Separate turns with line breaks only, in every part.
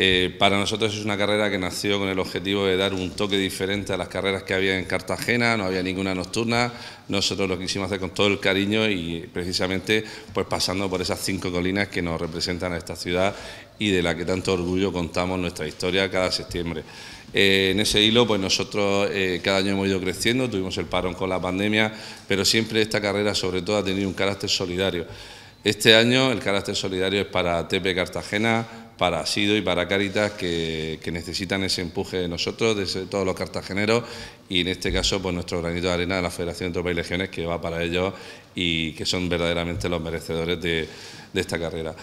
Eh, para nosotros es una carrera que nació con el objetivo de dar un toque diferente a las carreras que había en Cartagena, no había ninguna nocturna, nosotros lo quisimos hacer con todo el cariño y precisamente pues pasando por esas cinco colinas que nos representan a esta ciudad y de la que tanto orgullo contamos nuestra historia cada septiembre. Eh, en ese hilo, pues nosotros eh, cada año hemos ido creciendo, tuvimos el parón con la pandemia, pero siempre esta carrera sobre todo ha tenido un carácter solidario. Este año el carácter solidario es para Tepe Cartagena, para Sido y para Caritas que, que, necesitan ese empuje de nosotros, de todos los cartageneros y en este caso pues nuestro granito de arena de la Federación de Tropas y Legiones que va para ellos y que son verdaderamente los merecedores de, de esta carrera.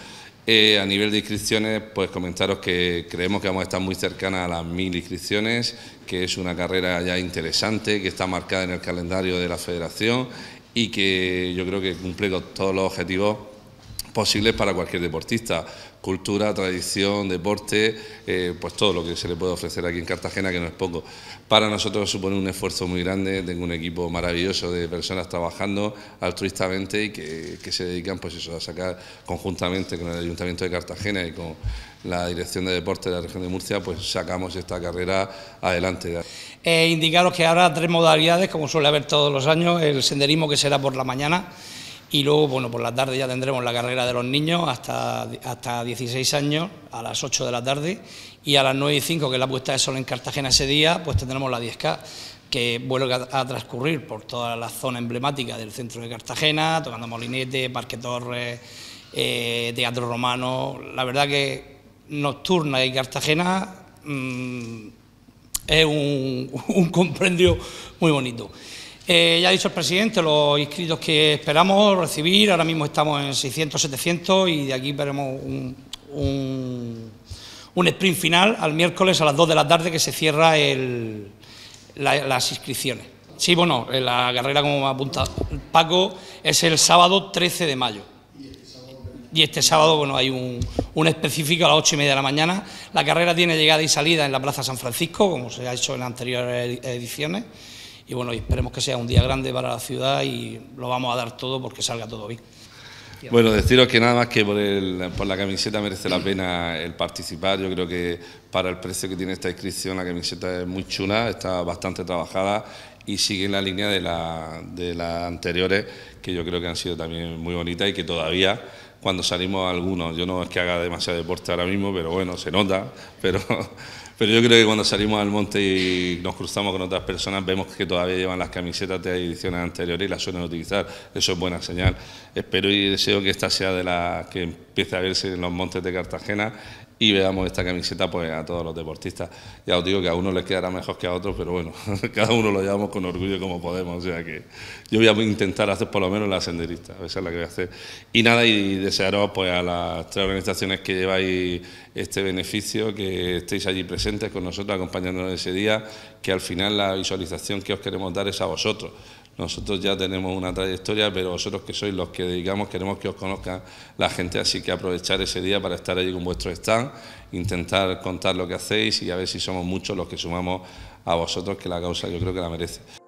Eh, a nivel de inscripciones, pues comentaros que creemos que vamos a estar muy cercanas a las mil inscripciones, que es una carrera ya interesante, que está marcada en el calendario de la federación y que yo creo que cumple con todos los objetivos posibles para cualquier deportista. Cultura, tradición, deporte, eh, pues todo lo que se le puede ofrecer aquí en Cartagena, que no es poco. Para nosotros supone un esfuerzo muy grande, tengo un equipo maravilloso de personas trabajando altruistamente y que, se dedican pues eso, a sacar conjuntamente con el Ayuntamiento de Cartagena y con la Dirección de Deporte de la Región de Murcia, pues sacamos esta carrera adelante.
Eh, indicaros que habrá tres modalidades, como suele haber todos los años, el senderismo que será por la mañana, y luego, bueno, por la tarde ya tendremos la carrera de los niños hasta, hasta 16 años, a las 8 de la tarde. Y a las 9 y 5, que es la puesta de sol en Cartagena ese día, pues tendremos la 10K, que vuelve a, transcurrir por toda la zona emblemática del centro de Cartagena, tocando Molinete, Parque Torres, eh, Teatro Romano. La verdad que Nocturna y Cartagena mm, es un, un comprendio muy bonito. Eh, ya ha dicho el presidente los inscritos que esperamos recibir. Ahora mismo estamos en 600, 700 y de aquí veremos un, sprint final al miércoles a las 2 de la tarde que se cierra las inscripciones. Sí, bueno, la carrera, como apunta Paco, es el sábado 13 de mayo. Y este sábado, bueno, hay un, específico a las 8 y media de la mañana. La carrera tiene llegada y salida en la Plaza San Francisco, como se ha hecho en anteriores ediciones y bueno, esperemos que sea un día grande para la ciudad y lo vamos a dar todo porque salga todo bien.
Bueno, deciros que nada más que por, el, por, la camiseta merece la pena el participar. Yo creo que para el precio que tiene esta inscripción, la camiseta es muy chula, está bastante trabajada y sigue en la línea de, la, de las anteriores, que yo creo que han sido también muy bonitas y que todavía cuando salimos algunos. Yo no es que haga demasiado deporte ahora mismo, pero bueno, se nota. Pero, pero yo creo que cuando salimos al monte y nos cruzamos con otras personas, vemos que todavía llevan las camisetas de ediciones anteriores y las suelen utilizar. Eso es buena señal. Espero y deseo que esta sea de las que empiece a verse en los montes de Cartagena y veamos esta camiseta pues a todos los deportistas. Ya os digo que a uno les quedará mejor que a otros, pero bueno, cada uno lo llevamos con orgullo como podemos, o sea que yo voy a intentar hacer por lo menos la senderista, esa es la que voy a hacer. Y nada, y desearos pues a las tres organizaciones que lleváis este beneficio, que estéis allí presentes con nosotros, acompañándonos ese día, que al final la visualización que os queremos dar es a vosotros. Nosotros ya tenemos una trayectoria, pero vosotros que sois los que dedicamos, queremos que os conozca la gente, así que aprovechar ese día para estar allí con vuestro stand, intentar contar lo que hacéis y a ver si somos muchos los que sumamos a vosotros, que la causa yo creo que la merece.